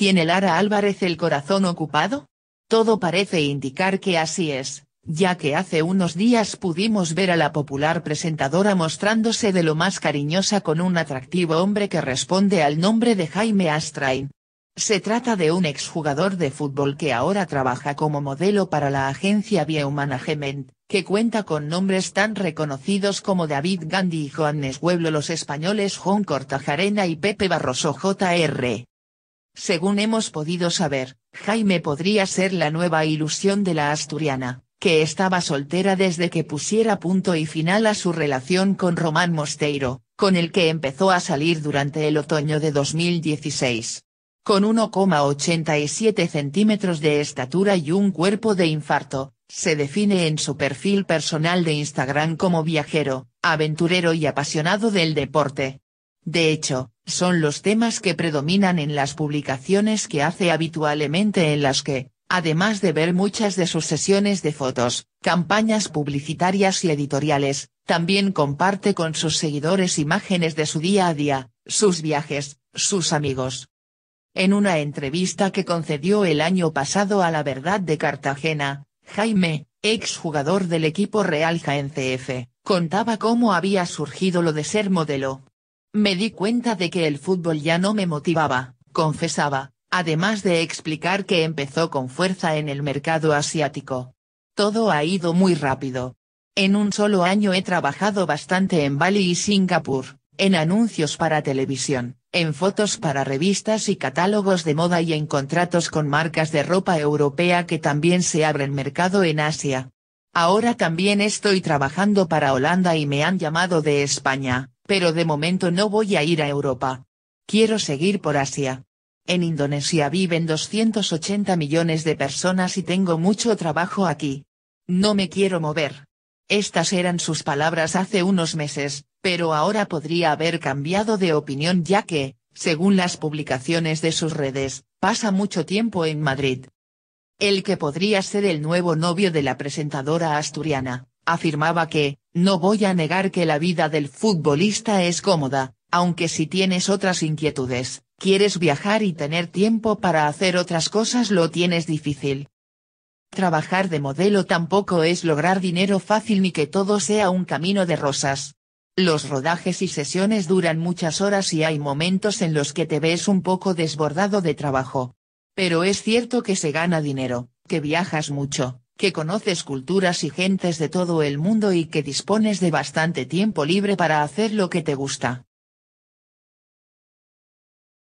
¿Tiene Lara Álvarez el corazón ocupado? Todo parece indicar que así es, ya que hace unos días pudimos ver a la popular presentadora mostrándose de lo más cariñosa con un atractivo hombre que responde al nombre de Jaime Astrain. Se trata de un exjugador de fútbol que ahora trabaja como modelo para la agencia Bio-Management, que cuenta con nombres tan reconocidos como David Gandhi y Joannes Pueblo los españoles Juan Cortajarena y Pepe Barroso Jr. Según hemos podido saber, Jaime podría ser la nueva ilusión de la asturiana, que estaba soltera desde que pusiera punto y final a su relación con Román Mosteiro, con el que empezó a salir durante el otoño de 2016. Con 1,87 centímetros de estatura y un cuerpo de infarto, se define en su perfil personal de Instagram como viajero, aventurero y apasionado del deporte. De hecho, son los temas que predominan en las publicaciones que hace habitualmente en las que, además de ver muchas de sus sesiones de fotos, campañas publicitarias y editoriales, también comparte con sus seguidores imágenes de su día a día, sus viajes, sus amigos. En una entrevista que concedió el año pasado a La Verdad de Cartagena, Jaime, exjugador del equipo Real Jaén CF, contaba cómo había surgido lo de ser modelo. Me di cuenta de que el fútbol ya no me motivaba, confesaba, además de explicar que empezó con fuerza en el mercado asiático. Todo ha ido muy rápido. En un solo año he trabajado bastante en Bali y Singapur, en anuncios para televisión, en fotos para revistas y catálogos de moda y en contratos con marcas de ropa europea que también se abren mercado en Asia. Ahora también estoy trabajando para Holanda y me han llamado de España, pero de momento no voy a ir a Europa. Quiero seguir por Asia. En Indonesia viven 280 millones de personas y tengo mucho trabajo aquí. No me quiero mover. Estas eran sus palabras hace unos meses, pero ahora podría haber cambiado de opinión ya que, según las publicaciones de sus redes, pasa mucho tiempo en Madrid. El que podría ser el nuevo novio de la presentadora asturiana, afirmaba que, no voy a negar que la vida del futbolista es cómoda, aunque si tienes otras inquietudes, quieres viajar y tener tiempo para hacer otras cosas lo tienes difícil. Trabajar de modelo tampoco es lograr dinero fácil ni que todo sea un camino de rosas. Los rodajes y sesiones duran muchas horas y hay momentos en los que te ves un poco desbordado de trabajo. Pero es cierto que se gana dinero, que viajas mucho, que conoces culturas y gentes de todo el mundo y que dispones de bastante tiempo libre para hacer lo que te gusta.